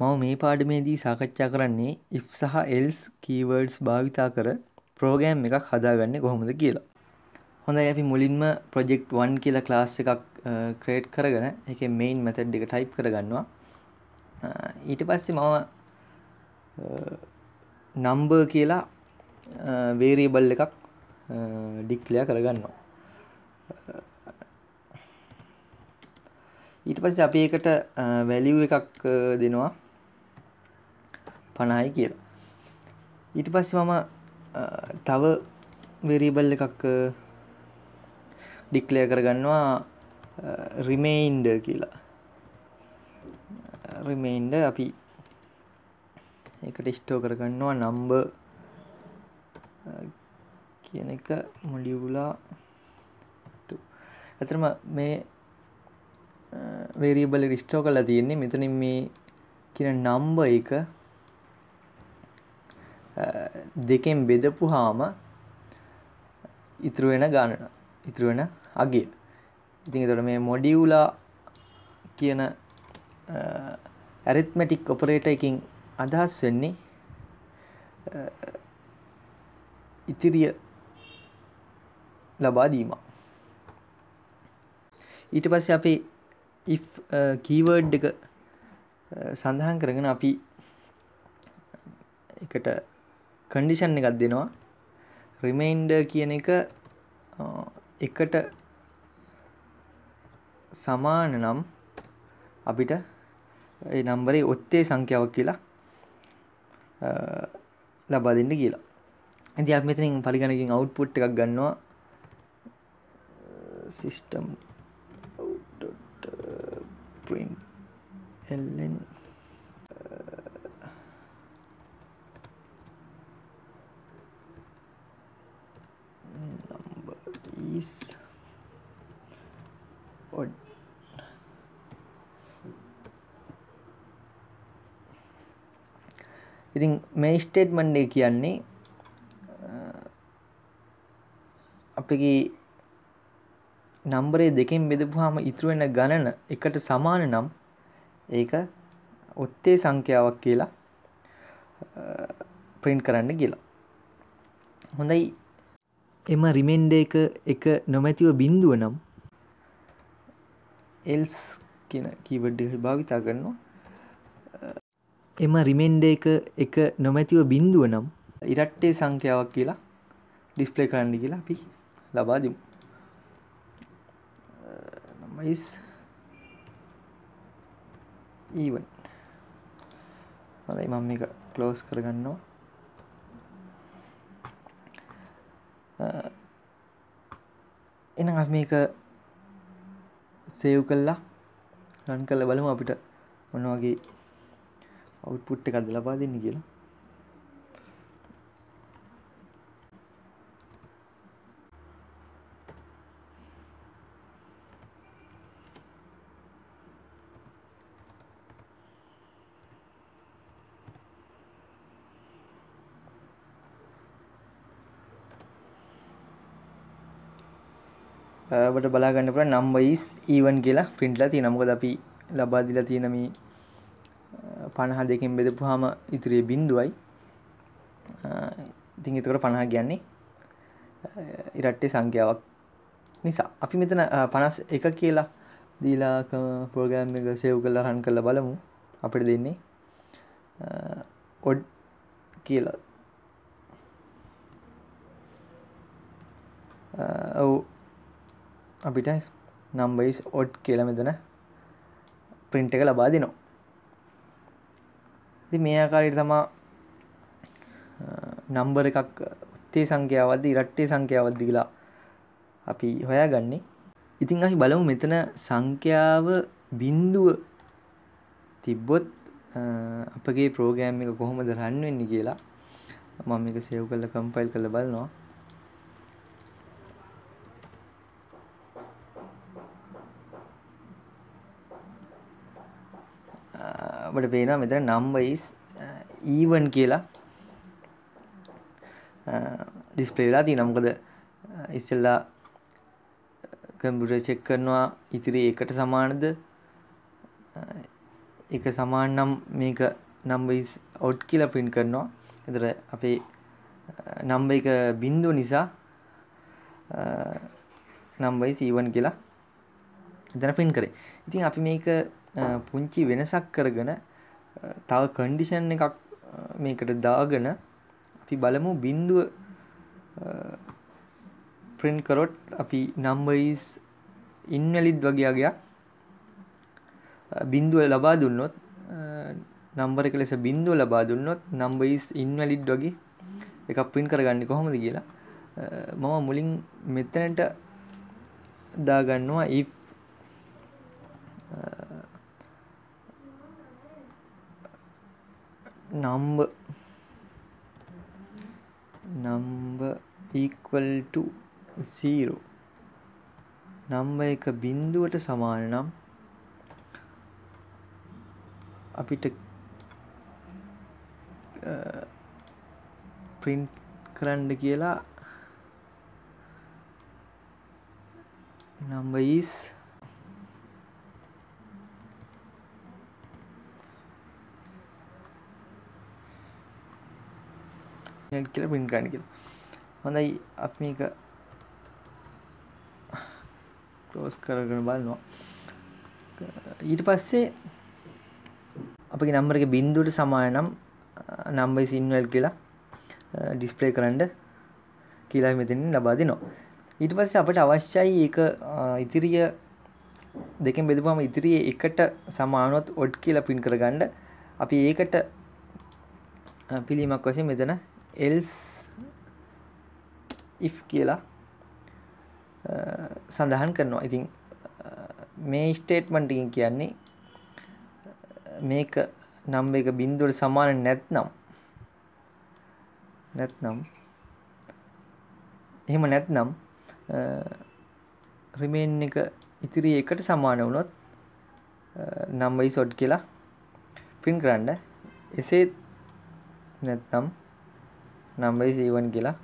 මම මේ පාඩමේදී සාකච්ඡා කරන්නේ ඉෆ් සහ එල්ස් කීවර්ඩ්ස් භාවිතා කර ප්‍රෝගෑම් එකක් හදාගන්න කොහොමද කියලා. හොඳයි අපි මුලින්ම ප්‍රොජෙක්් වන් කියලා ක්ලාස් එකක් ක්‍රේට් කරගෙන එක මෙයින් මැතඩ් එක ටයිප් කරගන්නවා ඊට පස්සේ මම නම්බර් කියලා වේරේබල් එකක් ඩික්ලයා කරගන්නවා ඊට පස්සේ අපි එකට වැලිව් එකක් දෙනවා පණහයි කියලා ඊට පස්ස මම තව වෙරීබල් එකක් ඩික්ලය කරගන්නවා රිමේයින්ඩ කියලා රිමේන්ඩ අපි එකට ස්ටෝ කරගන්නවා නම්බ කියන එක මොඩියුලා ඇතරම මේ වේරීබල රිස්ටෝ කලා තියෙන්නේ මෙතනින් මේ කියන නම්බ එක දෙකෙන් බෙදපුහාම ඉතුරු වෙන ගණන ඉතුරු වෙන අගය. ඉතින් එතකොට මේ මොඩියුලා කියන ඇරිත්මැටික් ඔපරේටර් එකකින් අදහස් වෙන්නේ ඉතිරිය ලබා දීම. ඊට පස්සේ අපි if keyword එක සඳහන් කරගෙන අපි එකට කඩිෂන් එකක් දෙනවා රිමයින්ඩ කියන එක එකට සමාන නම් අපිට නම්බරේ ඔත්තේ සංඛ්‍යාවක් කියලා ලබා දෙන්න කියලා ඇති අප මෙතනින් පලිගණකින් අවුට්පුට් එකක් ගන්නවා සිිස්ටම් ප is odd ඉතින් මේ ස්ටේට්මන්ඩේ කියන්නේ අපගේ නම්බරේ දෙකෙන් බෙදපුහාම ඉතුරුවෙන ගණන එකට සමාන නම් ඒක ඔත්තේ සංඛ්‍යාවක් කියලා ප්‍රින්ට් කරන්න කියලා. හොඳයි එම රිමෙන්ඩ එක එක නොමැතිව බින්දුව නම් එල්ස් කියන කීවඩ් භාවිතා කරනවා එම රිමෙන්ඩ එක එක නොමැතිව බින්දුව නම් ඉරට්ටේ සංඛ්‍යාවක් කියලා ඩිස්පලේ කරන්න කියලා අපි ලබා දෙමු නමයිස් ඊවන් හොඳයි මම එක ක්ලෝස් කරගන්නවා එනම් අප මේක සෙව් කල්ලා රන් කල බලම අපිට මොනවගේ අවුට්පුට් එකක් ලබා දෙන්න කියලා ඔබට බලාගන්න පුළ නම්බයිස් ඊවන් කියලා පින්ටලා තිය නමුකද අපි ලබාදිලා තියෙනම පණහ දෙකින් බෙදපුහාම ඉතුරේ බින්දුවයි ඉතින් එතකට පණහ කියන්නේ ඉරට්ටේ සංඛ්‍යාවක් නිසා අපි මෙතන පනස් එක කියලා දීලාක පෝගෑම් එක සෙව් කල්ලා රන් කරලා බලමු අපිට දෙන්නේ ඔඩ් කියලා ඔවු අපිට නම්බයිස් ඔඩ් කියල මෙතන පින්ට එක ලබා දෙනවා ති මේ ආකාරයට තමා නම්බර එකක් උත්තේ සංඛ්‍යාවද ඉරට්ටේ සංඛ්‍යාවද්දි කියලා අපි හොයා ගන්නේ ඉතින් අහි බලමු මෙතන සංඛ්‍යාව බින්දුව තිබ්බොත් අපගේ ප්‍රෝගෑම් එක කොහොමද රන් වෙන්න කියලා මම එක සෙව් කල්ල කම්පයිල් කළ බලනවා අපට පේනවා මෙතන නම්බයිස් ඊවන් uh, කියලා ඩිස්පලේ uh, වෙලා තියෙනවා මොකද ඉස්සෙල්ලා කම්පියුටර් චෙක් කරනවා ඉතිරි ඒකට සමානද එක uh, සමාන නම් මේක නම්බයිස් ඔට් කියලා print කරනවා එතකොට අපේ නම්බර එක බිඳුව නිසා නම්බයිස් ඊවන් කියලා එතන පින් කරේ ඉතින් අපි මේක පුංචි වෙනසක් කරගෙන තව කන්ඩිෂන් එකක් මේකට දාගෙන අපි බලමු බින්දුව print කරොත් අපි number is invalid වගේ අගයක් බින්දුව ලබා දුන්නොත් නම්බර එක ලෙස බින්දුව ලබා දුන්නොත් number is invalid වගේ එකක් print කරගන්නේ කොහොමද කියලා මම මුලින් මෙතනට දාගන්නවා if number number equal to 0 number එක බිඳුවට සමාන නම් අපිට print කරන්න කියලා number is නෙට් කියල පින් ගන්න කියල හොඳයි අප මේක ක්‍රෝස් කරගෙන බලනවා ඊට පස්සේ අපගේ නම්බර එක බින්දුවට සමායනම් නම්බයි සින්වල් කියලා ඩිස්පලේ කරන්න කියලා මෙතින් ලබා දෙනවා ඊට පස්ස අපට අවශ්‍යයි ඒක ඉතිරිය දෙකෙන් බෙදපුම ඉතිරියේ එකට සමානොත් ඔඩ් කියලා පින් කරගන්න අපි ඒකට පිළිමක් වශයෙන් මෙතන එල්ස් ඉ කියලා සඳහන් කරනවා ඉතින් මේ ස්ටේට්මන්ටකින් කියන්නේ මේක නම් එක බින්දුවට සමාන නැත්නම් නැත්නම් එහෙම නැත්නම් රිමේන් එක ඉතිරි එකට සමාන වුණොත් නම්බයි සොඩ් කියලා පින් කරන්න එසේ නැත්නම් නම්බයි සීවන් කියලා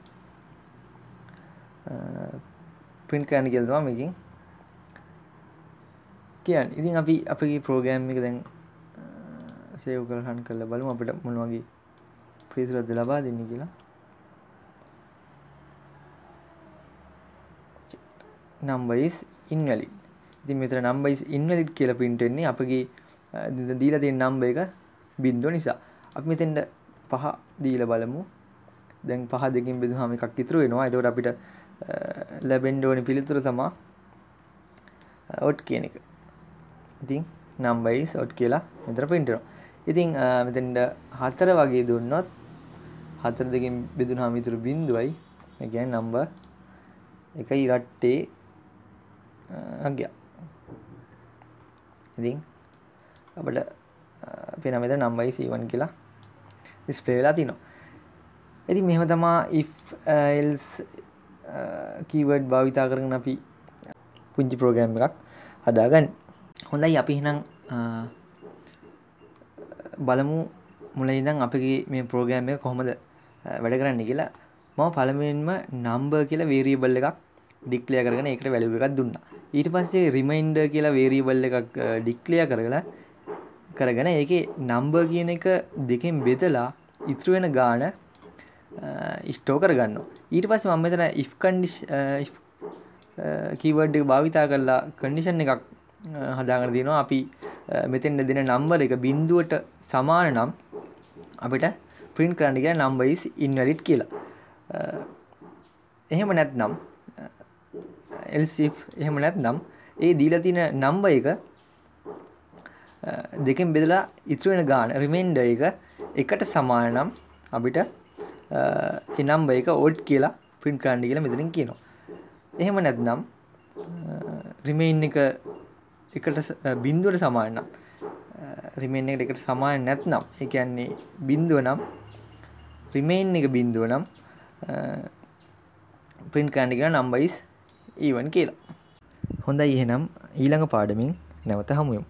පින් කරන්න කියල්වා මකින් කියන් ඉතින් අපි අපගේ ප්‍රෝගෑම් එක දැන් සයව කරහන් කරලා බලමු අපිට මොන වගේ ප්‍රීතිරද ලබා දෙන්න කියලා නම්බයිස් ඉන්වැලිඩ් ඉතින් මෙතර නම්බයිස් ඉන්වැලිඩ් කියලා පින්ටෙන්නේ අපගේ දීලා තියෙන නම්බ එක බින්දුව නිසා අපි මෙතෙන්ට පහ දීලා බලමු දැන් පහ දෙකින් බෙදුහම එකක් ඉතුරු වෙනවා එතකොට අපිට ලැබෙන්ඩ ඕනි පිළිතුර තමා ඔට් කියන එක ඉතින් නම්බයිස් ඔට් කියලා මෙතර පින්ටනවා ඉතින් මෙතෙන්ට හතර වගේ දුන්නොත් හතර දෙකින් බෙදුනහම ඉතුරු බින්දුවයි ගැන නම්බ එකයි රට්ටේ අග්‍යා ඉතින් අපට පෙනමෙත නම්බයි සීවන් කියලා ඩිස්ප්ලේ වෙලා තිනවා ඇති මෙහම තමා ඉල්ස් කීවඩ් uh, uh, භාවිතා කරන අපි uh, පුංචි ප්‍රෝගෑම් එකක් හදාගන්න හොඳයි අපි හිනම් බලමු මුලයිදං අපගේ මේ ප්‍රෝගෑම් එක කොහොමද වැඩ කරන්න කියලා මම පළමෙන්ම නම්බර් කියලා වේරියබල් එකක් ඩික්ලය කරගෙන එකට වැලිබ එකක් දුන්න ඊට පස්සේ රිමයින්ඩ කියලා වේරියබල් එකක් ඩික්ලය කරගලා කරගෙන ඒක නම්බර් කියන එක දෙකෙන් බෙදලා ඉතුරු වෙන ගාන ස්ටෝ කරගන්න ඊට පස්ස මම මෙතන ඉෆ් කන්ඩිස් කීවඩ් භාවිතා කරලා කඩිෂන් එකක් හදාගර දෙනවා අපි මෙතෙන්ට දෙන නම්බර එක බින්දුවට සමාන නම් අපිට ප්‍රින්් කරන්න කියෙන නම්බයිස් ඉන්වැලිට් කියලා එහෙම නැත් නම් එල්සි එහෙම නැත් නම් ඒ දීලතින නම්බ එක දෙකෙන් බෙදලා ඉතුරුවෙන ගාන රිමෙන්ඩ එක එකට සමාන නම් අපිට එනම් එක ඔඩ් කියලා පින් කාණ්ඩි කියලා මෙතරින් කියනවා එහෙම නැත්නම් රිමයින් එක එකට බින්දුවට සමානනම් රිමෙන් එකට එකට සමාන නැත්නම් ඒ කියන්නේ බින්දුව නම් රිමෙන් එක බින්දුව නම් print කරන්න කියන number is even කියලා. හොඳයි එහෙනම් ඊළඟ පාඩමින් නැවත හමුවෙමු.